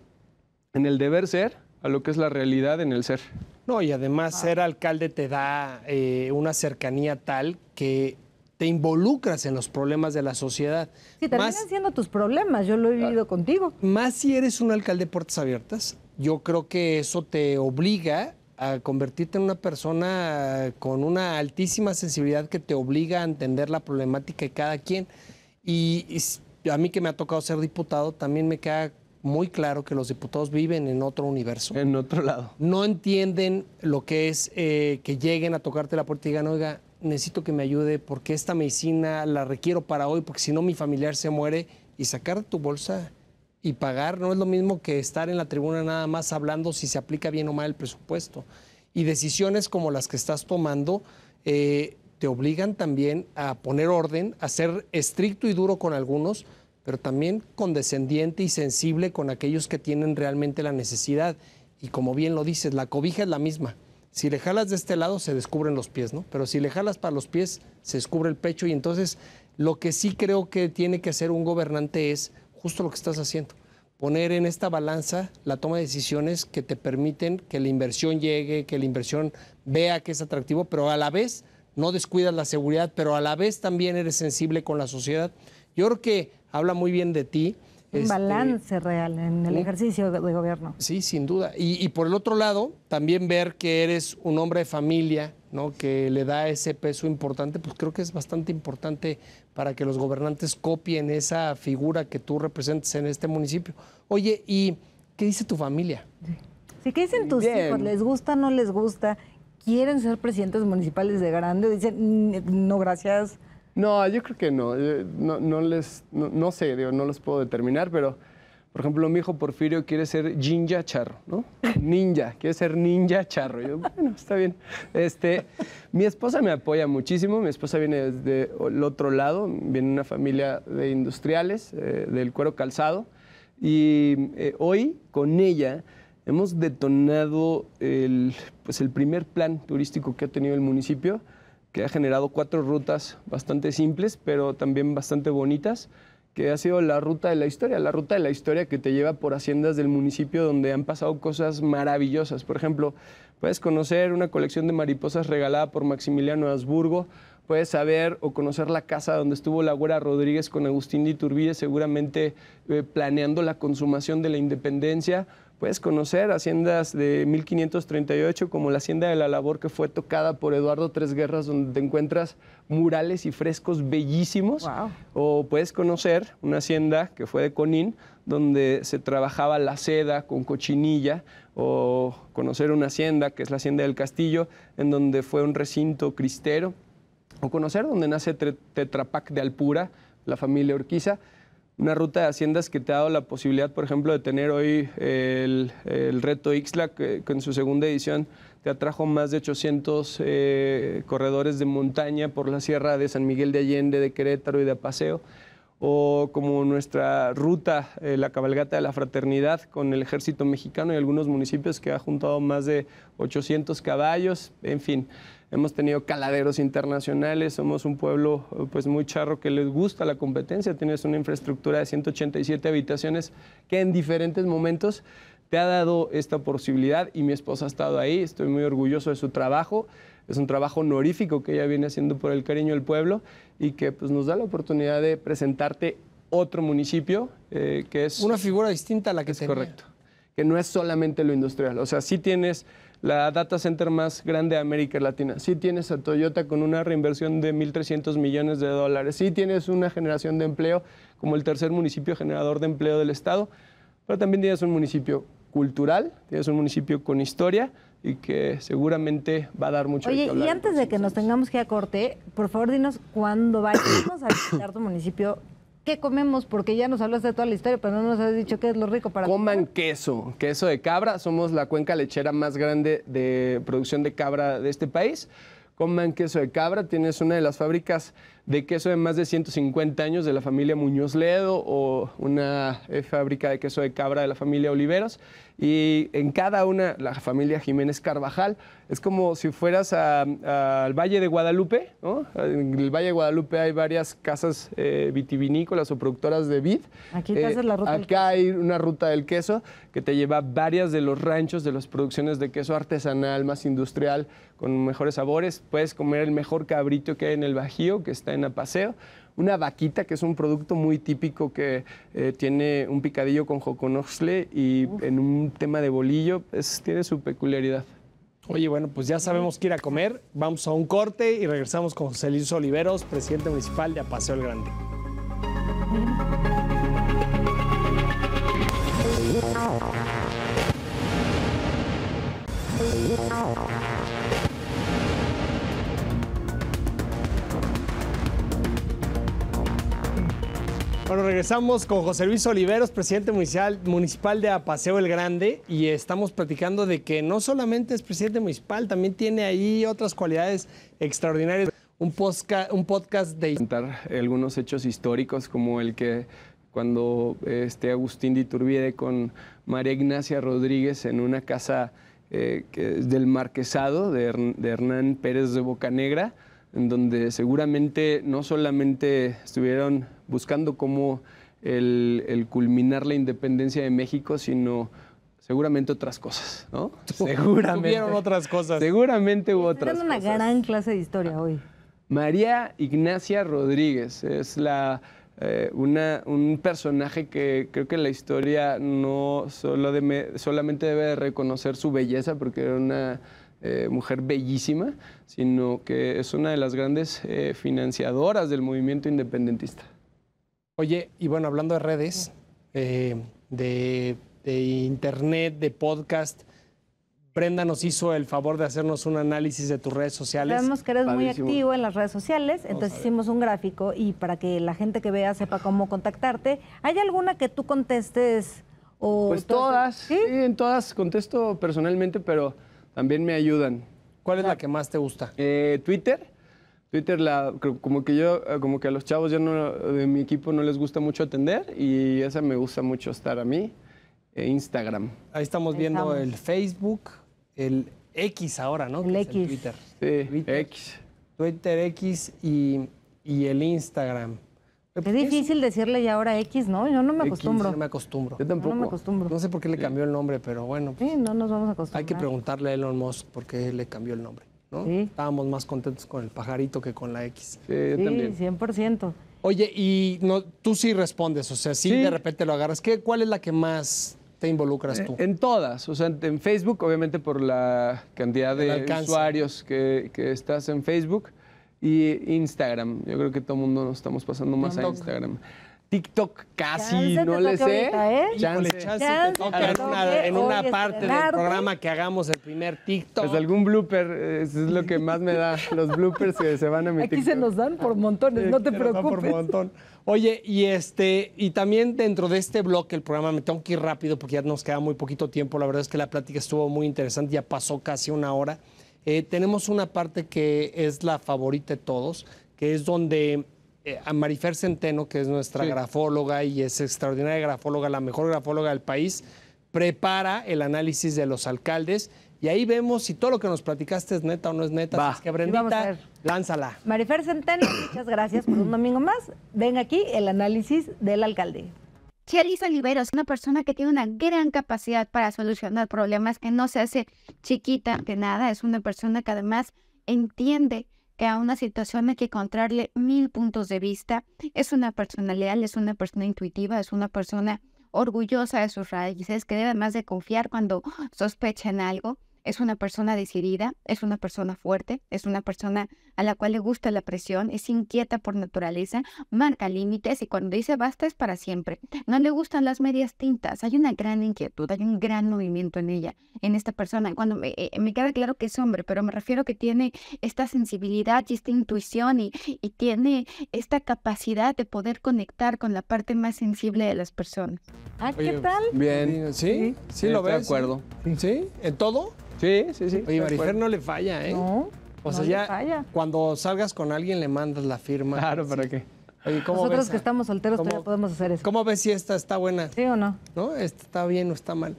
en el deber ser, a lo que es la realidad en el ser. No, y además ser alcalde te da eh, una cercanía tal que te involucras en los problemas de la sociedad. Sí, terminan siendo tus problemas, yo lo he vivido contigo. Más si eres un alcalde de puertas abiertas, yo creo que eso te obliga a convertirte en una persona con una altísima sensibilidad que te obliga a entender la problemática de cada quien. Y, a mí que me ha tocado ser diputado, también me queda muy claro que los diputados viven en otro universo. En otro lado. No entienden lo que es eh, que lleguen a tocarte la puerta y digan, oiga, necesito que me ayude porque esta medicina la requiero para hoy, porque si no mi familiar se muere y sacar tu bolsa y pagar no es lo mismo que estar en la tribuna nada más hablando si se aplica bien o mal el presupuesto. Y decisiones como las que estás tomando eh, te obligan también a poner orden, a ser estricto y duro con algunos, pero también condescendiente y sensible con aquellos que tienen realmente la necesidad. Y como bien lo dices, la cobija es la misma. Si le jalas de este lado, se descubren los pies, ¿no? Pero si le jalas para los pies, se descubre el pecho. Y entonces, lo que sí creo que tiene que hacer un gobernante es justo lo que estás haciendo, poner en esta balanza la toma de decisiones que te permiten que la inversión llegue, que la inversión vea que es atractivo, pero a la vez no descuidas la seguridad, pero a la vez también eres sensible con la sociedad. Yo creo que habla muy bien de ti un este, balance real en el ejercicio de gobierno. Sí, sin duda. Y, por el otro lado, también ver que eres un hombre de familia, ¿no? Que le da ese peso importante, pues creo que es bastante importante para que los gobernantes copien esa figura que tú representes en este municipio. Oye, ¿y qué dice tu familia? ¿qué dicen tus hijos? ¿Les gusta, no les gusta? ¿Quieren ser presidentes municipales de grande? Dicen, mm, no, gracias no, yo creo que no. Eh, no, les, no, sé, no los puedo determinar, pero por ejemplo, mi hijo Porfirio quiere ser ninja charro, ¿no? Ninja, quiere ser ninja charro. bueno, está bien. Este, mi esposa me apoya muchísimo. Mi esposa viene desde el otro lado, viene de una familia de industriales, eh, del cuero calzado. Y eh, hoy, con ella, hemos detonado el, pues, el primer plan turístico que ha tenido el municipio que ha generado cuatro rutas bastante simples, pero también bastante bonitas, que ha sido la ruta de la historia, la ruta de la historia que te lleva por haciendas del municipio donde han pasado cosas maravillosas. Por ejemplo, puedes conocer una colección de mariposas regalada por Maximiliano Habsburgo, puedes saber o conocer la casa donde estuvo la güera Rodríguez con Agustín de Iturbide, seguramente eh, planeando la consumación de la independencia puedes conocer haciendas de 1538 como la Hacienda de la Labor que fue tocada por Eduardo Tres Guerras donde te encuentras murales y frescos bellísimos o puedes conocer una hacienda que fue de Conín donde se trabajaba la seda con cochinilla o conocer una hacienda que es la Hacienda del Castillo en donde fue un recinto cristero o conocer donde nace Tetrapac de Alpura, la familia Urquiza una ruta de haciendas que te ha dado la posibilidad, por ejemplo, de tener hoy el, reto Ixla, que, en su segunda edición te atrajo más de 800 eh, corredores de montaña por la sierra de San Miguel de Allende, de Querétaro y de Paseo, o como nuestra ruta, eh, la cabalgata de la fraternidad con el ejército mexicano y algunos municipios que ha juntado más de 800 caballos, en fin hemos tenido caladeros internacionales, somos un pueblo pues muy charro que les gusta la competencia, tienes una infraestructura de 187 habitaciones que en diferentes momentos te ha dado esta posibilidad y mi esposa ha estado ahí, estoy muy orgulloso de su trabajo, es un trabajo honorífico que ella viene haciendo por el cariño del pueblo y que pues, nos da la oportunidad de presentarte otro municipio eh, que es... Una figura distinta a la que es correcto, que no es solamente lo industrial, o sea, sí tienes la data center más grande de América Latina. Sí tienes a Toyota con una reinversión de 1.300 millones de dólares. Sí tienes una generación de empleo como el tercer municipio generador de empleo del Estado. Pero también tienes un municipio cultural, tienes un municipio con historia y que seguramente va a dar mucho Oye, y antes de que nos tengamos que ir a corte, por favor dinos cuándo vayamos a visitar tu municipio, ¿Qué comemos? Porque ya nos hablaste de toda la historia, pero no nos has dicho qué es lo rico para Coman queso, queso de cabra. Somos la cuenca lechera más grande de producción de cabra de este país. Coman queso de cabra. Tienes una de las fábricas de queso de más de 150 años de la familia Muñoz Ledo o una eh, fábrica de queso de cabra de la familia Oliveros. Y en cada una, la familia Jiménez Carvajal, es como si fueras al Valle de Guadalupe, ¿no? En el Valle de Guadalupe hay varias casas eh, vitivinícolas o productoras de vid. Aquí te eh, la ruta Acá hay una ruta del queso que te lleva a varias de los ranchos de las producciones de queso artesanal, más industrial, con mejores sabores. Puedes comer el mejor cabrito que hay en el Bajío, que está en Apaseo. Una vaquita, que es un producto muy típico que eh, tiene un picadillo con joconoxle y en un tema de bolillo, es, tiene su peculiaridad. Oye, bueno, pues ya sabemos que ir a comer. Vamos a un corte y regresamos con José Luis Oliveros, presidente municipal de Apaseo el Grande. Bueno, regresamos con José Luis Oliveros, presidente municipal, municipal de Apaseo el Grande, y estamos platicando de que no solamente es presidente municipal, también tiene ahí otras cualidades extraordinarias. Un, podcast de... Contar algunos hechos históricos como el que cuando este Agustín de con María Ignacia Rodríguez en una casa eh, del marquesado de Hernán Pérez de Bocanegra, en donde seguramente no solamente estuvieron buscando cómo el, culminar la independencia de México, sino seguramente otras cosas, ¿no? Seguramente. Tuvieron otras cosas. Seguramente hubo otras en una gran clase de historia hoy. María Ignacia Rodríguez es la eh, una, un personaje que creo que la historia no solo de, solamente debe reconocer su belleza, porque era una eh, mujer bellísima, sino que es una de las grandes eh, financiadoras del movimiento independentista. Oye, y bueno, hablando de redes, eh, de, internet, de podcast, Brenda nos hizo el favor de hacernos un análisis de tus redes sociales. Sabemos que eres muy activo en las redes sociales, entonces hicimos un gráfico y para que la gente que vea sepa cómo contactarte, ¿hay alguna que tú contestes? O pues todas, ¿Sí? en todas contesto personalmente, pero también me ayudan. ¿Cuál es la que más te gusta? Eh, Twitter. Twitter, la, como que yo, eh, como que a los chavos ya no, de mi equipo no les gusta mucho atender y esa me gusta mucho estar a mí. Eh, Instagram. Ahí estamos viendo el Facebook, el X ahora, ¿no? El X. Sí, Twitter, X. Twitter X y, y el Instagram. Es difícil decirle ya ahora X, ¿no? Yo no me acostumbro. no me acostumbro. Yo tampoco. no sé por qué le cambió el nombre, pero bueno. Pues, sí, no nos vamos a acostumbrar. Hay que preguntarle a Elon Musk por qué le cambió el nombre, Estábamos más contentos con el pajarito que con la X. Sí, 100%. Oye, y no, tú sí respondes, o sea, sí, de repente lo agarras. ¿Qué, ¿Cuál es la que más te involucras eh, tú? En, todas, o sea, en, Facebook, obviamente por la cantidad de usuarios que, que estás en Facebook. Y Instagram, yo creo que todo el mundo nos estamos pasando más a Instagram. TikTok casi, no le sé. en una, parte del programa que hagamos el primer TikTok. Pues algún blooper, es lo que más me da. Los bloopers que se van a mi Aquí se nos dan por montones, no te preocupes. por montón. Oye, y este, y también dentro de este bloque, el programa, me tengo que ir rápido porque ya nos queda muy poquito tiempo. La verdad es que la plática estuvo muy interesante, ya pasó casi una hora. Eh, tenemos una parte que es la favorita de todos, que es donde eh, Marifer Centeno, que es nuestra grafóloga y es extraordinaria grafóloga, la mejor grafóloga del país, prepara el análisis de los alcaldes y ahí vemos si todo lo que nos platicaste es neta o no es neta. que Brendita, lánzala. Marifer Centeno, muchas gracias por un domingo más. Ven aquí el análisis del alcalde. Cherry es una persona que tiene una gran capacidad para solucionar problemas, que no se hace chiquita de nada, es una persona que además entiende que a una situación hay que encontrarle mil puntos de vista, es una persona leal, es una persona intuitiva, es una persona orgullosa de sus raíces, que debe además de confiar cuando sospecha en algo es una persona decidida, es una persona fuerte, es una persona a la cual le gusta la presión, es inquieta por naturaleza, marca límites y cuando dice basta es para siempre. No le gustan las medias tintas, hay una gran inquietud, hay un gran movimiento en ella, en esta persona. Cuando me, eh, queda claro que es hombre, pero me refiero que tiene esta sensibilidad y esta intuición y, tiene esta capacidad de poder conectar con la parte más sensible de las personas. Ah, ¿qué tal? Bien, sí, sí, lo veo. De acuerdo. ¿Sí? ¿En todo? Sí, sí, sí. Oye, Marifer no le falla, ¿eh? No. O sea, ya cuando salgas con alguien le mandas la firma. Claro, ¿para qué? Nosotros que estamos solteros todavía podemos hacer eso. ¿Cómo ves si esta está buena? ¿Sí o no? ¿No? ¿Esta está bien o está mal?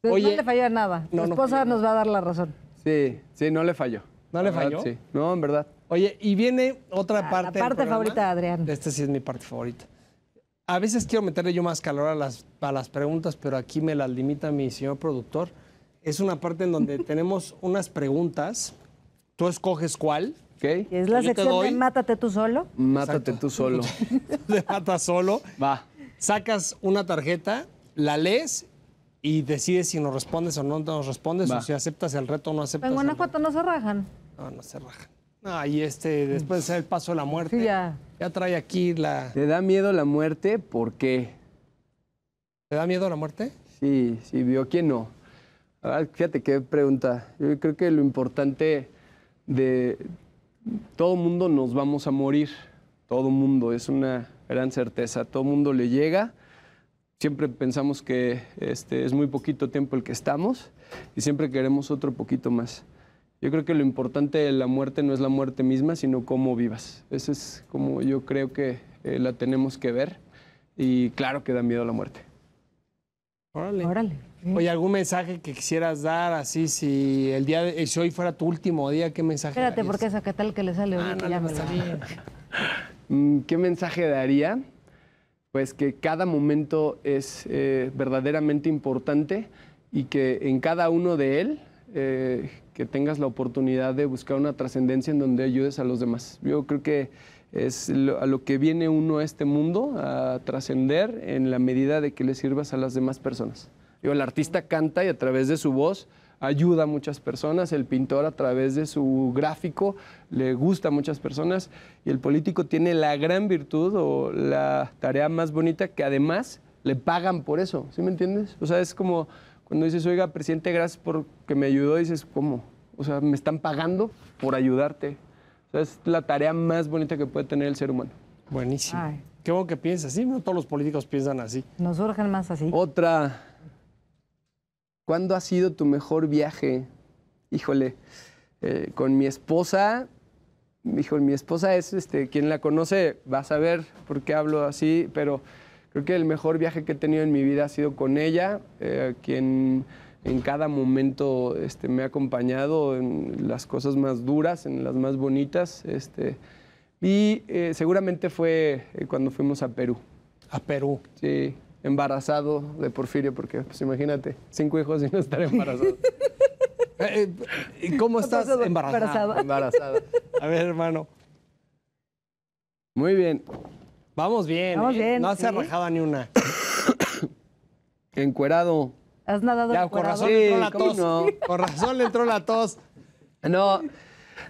Pues no le falló nada. tu esposa nos va a dar la razón. Sí, sí, no le falló. ¿No le falló? Sí. No, en verdad. Oye, y viene otra parte. Ah, la parte favorita de Adrián. Esta sí es mi parte favorita. A veces quiero meterle yo más calor a las, a las preguntas, pero aquí me las limita mi señor productor es una parte en donde tenemos unas preguntas. Tú escoges cuál. Okay. ¿Es la sección de Mátate tú solo? Mátate tú solo. De Mata solo. Va. Sacas una tarjeta, la lees y decides si nos respondes o no nos respondes o si aceptas el reto o no aceptas. En Guanajuato no se rajan. No, no se rajan. Ah, y este, después de el paso de la muerte, ya. ya trae aquí la... ¿Te da miedo la muerte? ¿Por qué? ¿Te da miedo la muerte? Sí, sí, vio quién no. Ah, fíjate qué pregunta. Yo creo que lo importante de todo mundo nos vamos a morir. Todo mundo, es una gran certeza. Todo mundo le llega. Siempre pensamos que este, es muy poquito tiempo el que estamos y siempre queremos otro poquito más. Yo creo que lo importante de la muerte no es la muerte misma, sino cómo vivas. eso es como yo creo que eh, la tenemos que ver. Y claro que da miedo a la muerte. Órale. Oye, ¿algún mensaje que quisieras dar así si el día hoy fuera tu último día, qué mensaje Espérate, porque esa qué tal que le sale ah, ya me mm, ¿Qué mensaje daría? Pues que cada momento es eh, verdaderamente importante y que en cada uno de él eh, que tengas la oportunidad de buscar una trascendencia en donde ayudes a los demás. Yo creo que es a lo que viene uno a este mundo, a trascender en la medida de que le sirvas a las demás personas. yo el artista canta y a través de su voz ayuda a muchas personas, el pintor a través de su gráfico le gusta a muchas personas y el político tiene la gran virtud o la tarea más bonita que además le pagan por eso, ¿sí me entiendes? O sea, es como cuando dices, oiga, presidente, gracias por que me ayudó, dices, ¿cómo? O sea, me están pagando por ayudarte es la tarea más bonita que puede tener el ser humano. Buenísimo. Qué bueno que piensas. así, no todos los políticos piensan así. Nos urgen más así. Otra. ¿Cuándo ha sido tu mejor viaje? Híjole, eh, con mi esposa. Híjole, mi esposa es, este, quien la conoce va a saber por qué hablo así, pero creo que el mejor viaje que he tenido en mi vida ha sido con ella, eh, quien en cada momento este, me ha acompañado en las cosas más duras, en las más bonitas. Este, y eh, seguramente fue eh, cuando fuimos a Perú. ¿A Perú? Sí, embarazado de Porfirio, porque pues, imagínate, cinco hijos y no estar embarazado. Eh, ¿Cómo estás? embarazado? Embarazado. A ver, hermano. Muy bien. Vamos bien. No se arrojaba ni una. Encuerado. ¿Has nadado ya, Con la tos. No? Con razón le entró la tos. No,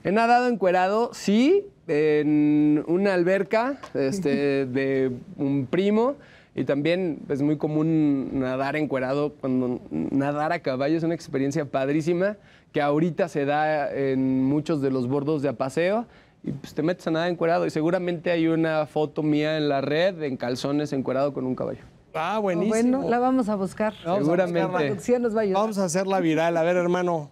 he nadado en encuerado, sí, en una alberca este, de un primo. Y también es muy común nadar encuerado, cuando nadar a caballo es una experiencia padrísima que ahorita se da en muchos de los bordos de paseo. y pues te metes a nadar encuerado y seguramente hay una foto mía en la red en calzones en encuerado con un caballo. Ah, ah buenísimo. Bueno, la vamos a buscar. Seguramente. A Nos a ayudar. Vamos a hacerla viral. A ver, hermano.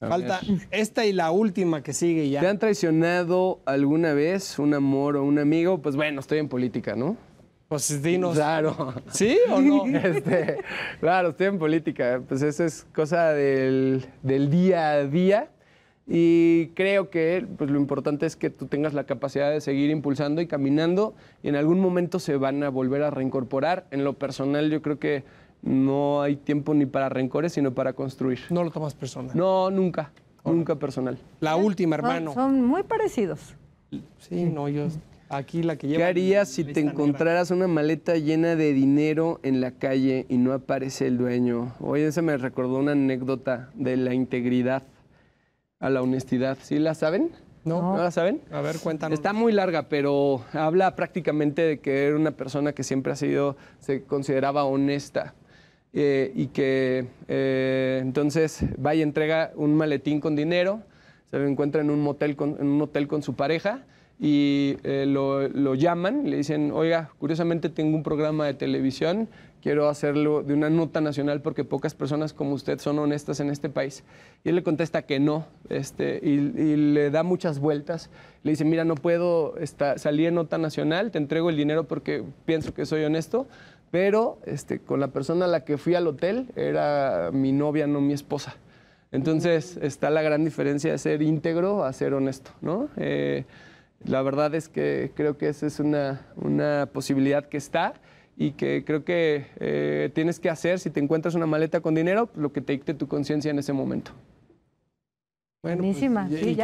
Falta esta y la última que sigue ya. ¿Te han traicionado alguna vez un amor o un amigo? Pues bueno, estoy en política, ¿no? Pues dinos. Claro. ¿Sí o no? Este, claro, estoy en política. Pues eso es cosa del, del día a día. Y creo que pues, lo importante es que tú tengas la capacidad de seguir impulsando y caminando y en algún momento se van a volver a reincorporar. En lo personal yo creo que no hay tiempo ni para rencores, sino para construir. No lo tomas personal. No, nunca, nunca personal. La última, hermano. Son, muy parecidos. Sí, no, yo Aquí la que lleva ¿Qué harías si te encontraras una maleta llena de dinero en la calle y no aparece el dueño? Oye, se me recordó una anécdota de la integridad a la honestidad. ¿Sí la saben? No. ¿No la saben? A ver, cuéntanos. Está muy larga, pero habla prácticamente de que era una persona que siempre ha sido, se consideraba honesta. Eh, y que eh, entonces va y entrega un maletín con dinero, se lo encuentra en un, motel en un hotel con su pareja y eh, lo, lo, llaman, le dicen, oiga, curiosamente tengo un programa de televisión quiero hacerlo de una nota nacional porque pocas personas como usted son honestas en este país. Y él le contesta que no, este, y, le da muchas vueltas. Le dice, mira, no puedo salir en nota nacional, te entrego el dinero porque pienso que soy honesto, pero este, con la persona a la que fui al hotel era mi novia, no mi esposa. Entonces está la gran diferencia de ser íntegro a ser honesto, ¿no? Eh, la verdad es que creo que esa es una, una posibilidad que está y que creo que eh, tienes que hacer si te encuentras una maleta con dinero, pues, lo que te dicte tu conciencia en ese momento. Buenísima. ¿y,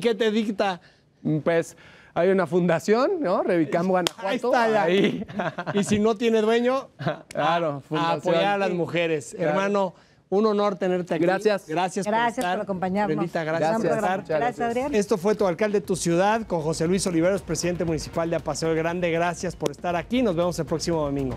qué te, dicta? Mm, pues hay una fundación, ¿no? Revicam Guanajuato. Ahí está Y si no tiene dueño, claro, apoyar a las mujeres. Hermano. Un honor tenerte aquí. Gracias. Gracias, por, por acompañarnos. Bendita, gracias. Gracias. Adrián. Esto fue tu alcalde de tu ciudad con José Luis Oliveros, presidente municipal de Apaseo Grande. Gracias por estar aquí. Nos vemos el próximo domingo.